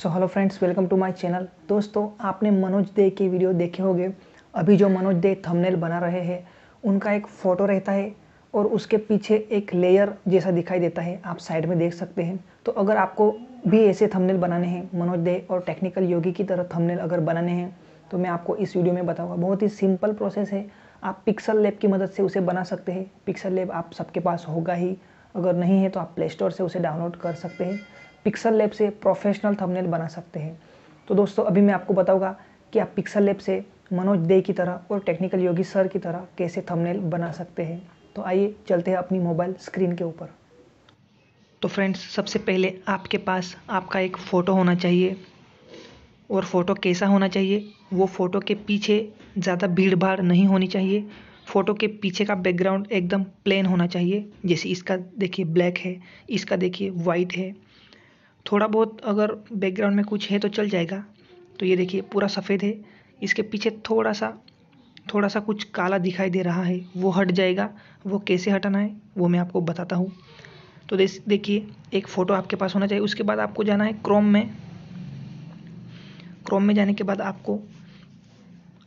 so hello friends welcome to my channel दोस्तों आपने मनोज दे की वीडियो देखे होंगे अभी जो मनोज दे थंबनेल बना रहे हैं उनका एक फ़ोटो रहता है और उसके पीछे एक लेयर जैसा दिखाई देता है आप साइड में देख सकते हैं तो अगर आपको भी ऐसे थंबनेल बनाने हैं मनोज दे और टेक्निकल योगी की तरह थमनेल अगर बनाने हैं तो मैं आपको इस वीडियो में बताऊँगा बहुत ही सिंपल प्रोसेस है आप पिक्सल लेब की मदद से उसे बना सकते हैं पिक्सल लेब आप सबके पास होगा ही अगर नहीं है तो आप प्ले स्टोर से उसे डाउनलोड कर सकते हैं पिक्सल लैब से प्रोफेशनल थंबनेल बना सकते हैं तो दोस्तों अभी मैं आपको बताऊंगा कि आप पिक्सल लैब से मनोज दे की तरह और टेक्निकल योगी सर की तरह कैसे थंबनेल बना सकते हैं तो आइए चलते हैं अपनी मोबाइल स्क्रीन के ऊपर तो फ्रेंड्स सबसे पहले आपके पास आपका एक फ़ोटो होना चाहिए और फ़ोटो कैसा होना चाहिए वो फ़ोटो के पीछे ज़्यादा भीड़ भाड़ नहीं होनी चाहिए फ़ोटो के पीछे का बैकग्राउंड एकदम प्लेन होना चाहिए जैसे इसका देखिए ब्लैक है इसका देखिए वाइट है थोड़ा बहुत अगर बैकग्राउंड में कुछ है तो चल जाएगा तो ये देखिए पूरा सफ़ेद है इसके पीछे थोड़ा सा थोड़ा सा कुछ काला दिखाई दे रहा है वो हट जाएगा वो कैसे हटाना है वो मैं आपको बताता हूँ तो देखिए एक फ़ोटो आपके पास होना चाहिए उसके बाद आपको जाना है क्रोम में क्रोम में जाने के बाद आपको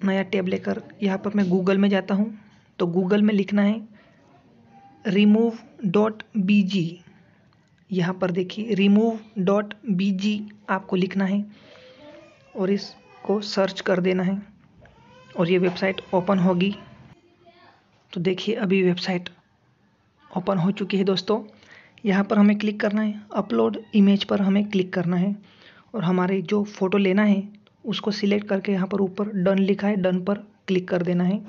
नया टैब लेकर यहाँ पर मैं गूगल में जाता हूँ तो गूगल में लिखना है रिमूव डॉट बी जी यहाँ पर देखिए रिमूव डॉट बी जी आपको लिखना है और इसको सर्च कर देना है और ये वेबसाइट ओपन होगी तो देखिए अभी वेबसाइट ओपन हो चुकी है दोस्तों यहाँ पर हमें क्लिक करना है अपलोड इमेज पर हमें क्लिक करना है और हमारे जो फ़ोटो लेना है उसको सिलेक्ट करके यहाँ पर ऊपर डन लिखा है डन पर क्लिक कर देना है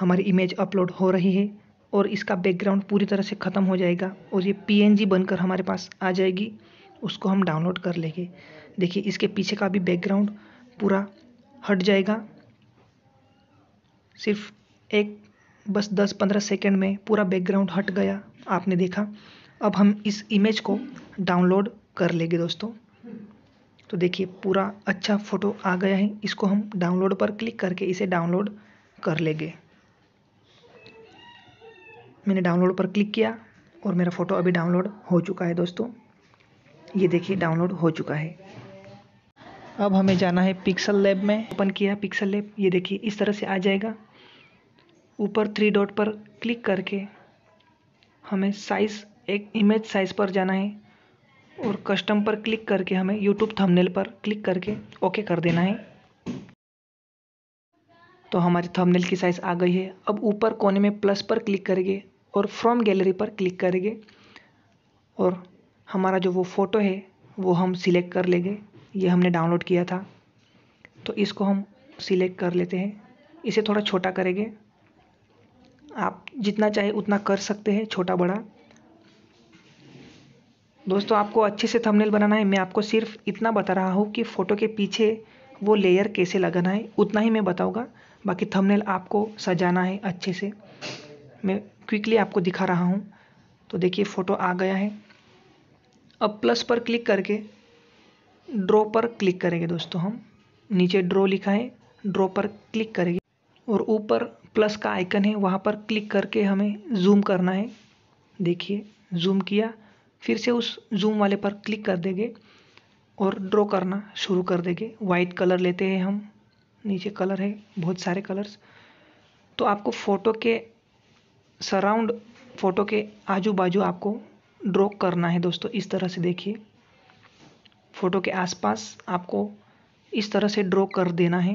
हमारी इमेज अपलोड हो रही है और इसका बैकग्राउंड पूरी तरह से ख़त्म हो जाएगा और ये पी बनकर हमारे पास आ जाएगी उसको हम डाउनलोड कर लेंगे देखिए इसके पीछे का भी बैकग्राउंड पूरा हट जाएगा सिर्फ एक बस 10-15 सेकंड में पूरा बैकग्राउंड हट गया आपने देखा अब हम इस इमेज को डाउनलोड कर लेंगे दोस्तों तो देखिए पूरा अच्छा फ़ोटो आ गया है इसको हम डाउनलोड पर क्लिक करके इसे डाउनलोड कर लेंगे मैंने डाउनलोड पर क्लिक किया और मेरा फ़ोटो अभी डाउनलोड हो चुका है दोस्तों ये देखिए डाउनलोड हो चुका है अब हमें जाना है पिक्सल लैब में ओपन किया पिक्सल लैब ये देखिए इस तरह से आ जाएगा ऊपर थ्री डॉट पर क्लिक करके हमें साइज़ एक इमेज साइज़ पर जाना है और कस्टम पर क्लिक करके हमें यूट्यूब थंबनेल पर क्लिक करके ओके कर देना है तो हमारे थंबनेल की साइज़ आ गई है अब ऊपर कोने में प्लस पर क्लिक करके और फ्रॉम गैलरी पर क्लिक करेंगे और हमारा जो वो फ़ोटो है वो हम सिलेक्ट कर लेंगे ये हमने डाउनलोड किया था तो इसको हम सिलेक्ट कर लेते हैं इसे थोड़ा छोटा करेंगे आप जितना चाहे उतना कर सकते हैं छोटा बड़ा दोस्तों आपको अच्छे से थंबनेल बनाना है मैं आपको सिर्फ इतना बता रहा हूँ कि फ़ोटो के पीछे वो लेयर कैसे लगाना है उतना ही मैं बताऊँगा बाकी थंबनेल आपको सजाना है अच्छे से मैं क्विकली आपको दिखा रहा हूँ तो देखिए फ़ोटो आ गया है अब प्लस पर क्लिक करके ड्रॉ पर क्लिक करेंगे दोस्तों हम नीचे ड्रॉ लिखा है ड्रॉ पर क्लिक करेंगे और ऊपर प्लस का आइकन है वहाँ पर क्लिक करके हमें जूम करना है देखिए जूम किया फिर से उस जूम वाले पर क्लिक कर देंगे और ड्रॉ करना शुरू कर देंगे वाइट कलर लेते हैं हम नीचे कलर है बहुत सारे कलर्स तो आपको फ़ोटो के सराउंड फ़ोटो के आजू बाजू आपको ड्रॉ करना है दोस्तों इस तरह से देखिए फ़ोटो के आसपास आपको इस तरह से ड्रॉ कर देना है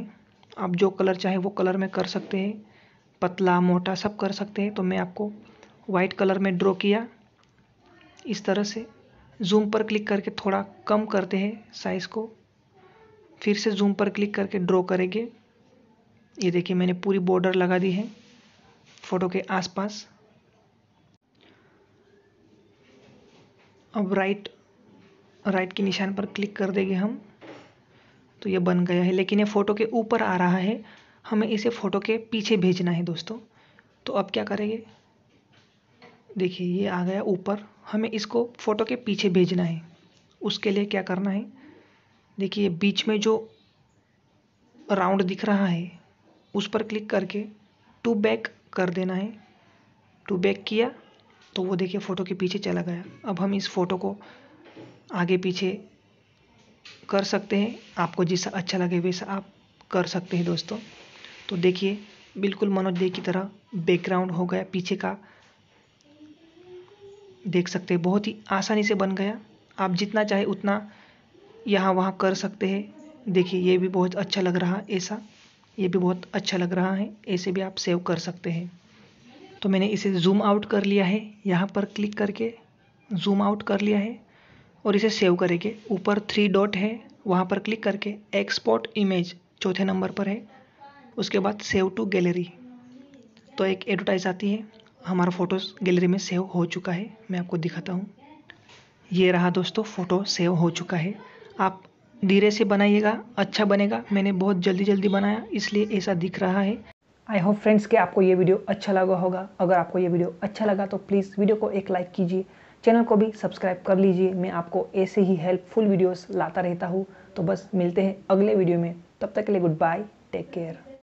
आप जो कलर चाहे वो कलर में कर सकते हैं पतला मोटा सब कर सकते हैं तो मैं आपको वाइट कलर में ड्रॉ किया इस तरह से जूम पर क्लिक करके थोड़ा कम करते हैं साइज़ को फिर से जूम पर क्लिक करके ड्रॉ करेंगे ये देखिए मैंने पूरी बॉर्डर लगा दी है फ़ोटो के आसपास अब राइट राइट के निशान पर क्लिक कर देंगे हम तो ये बन गया है लेकिन ये फ़ोटो के ऊपर आ रहा है हमें इसे फ़ोटो के पीछे भेजना है दोस्तों तो अब क्या करेंगे देखिए ये आ गया ऊपर हमें इसको फ़ोटो के पीछे भेजना है उसके लिए क्या करना है देखिए बीच में जो राउंड दिख रहा है उस पर क्लिक करके टू बैक कर देना है टू बैक किया तो वो देखिए फ़ोटो के पीछे चला गया अब हम इस फ़ोटो को आगे पीछे कर सकते हैं आपको जैसा अच्छा लगे वैसा आप कर सकते हैं दोस्तों तो देखिए बिल्कुल मनोज दे की तरह बैकग्राउंड हो गया पीछे का देख सकते हैं बहुत ही आसानी से बन गया आप जितना चाहे उतना यहाँ वहाँ कर सकते हैं देखिए ये भी बहुत अच्छा लग रहा ऐसा ये भी बहुत अच्छा लग रहा है ऐसे भी आप सेव कर सकते हैं तो मैंने इसे जूम आउट कर लिया है यहाँ पर क्लिक करके जूम आउट कर लिया है और इसे सेव करेंगे ऊपर थ्री डॉट है वहाँ पर क्लिक करके एक्सपोर्ट इमेज चौथे नंबर पर है उसके बाद सेव टू गैलरी तो एक एडवर्टाइज आती है हमारा फोटो गैलरी में सेव हो चुका है मैं आपको दिखाता हूँ ये रहा दोस्तों फ़ोटो सेव हो चुका है आप धीरे से बनाइएगा अच्छा बनेगा मैंने बहुत जल्दी जल्दी बनाया इसलिए ऐसा दिख रहा है आई होप फ्रेंड्स कि आपको ये वीडियो अच्छा लगा होगा अगर आपको ये वीडियो अच्छा लगा तो प्लीज़ वीडियो को एक लाइक कीजिए चैनल को भी सब्सक्राइब कर लीजिए मैं आपको ऐसे ही हेल्पफुल वीडियोस लाता रहता हूँ तो बस मिलते हैं अगले वीडियो में तब तक के लिए गुड बाय टेक केयर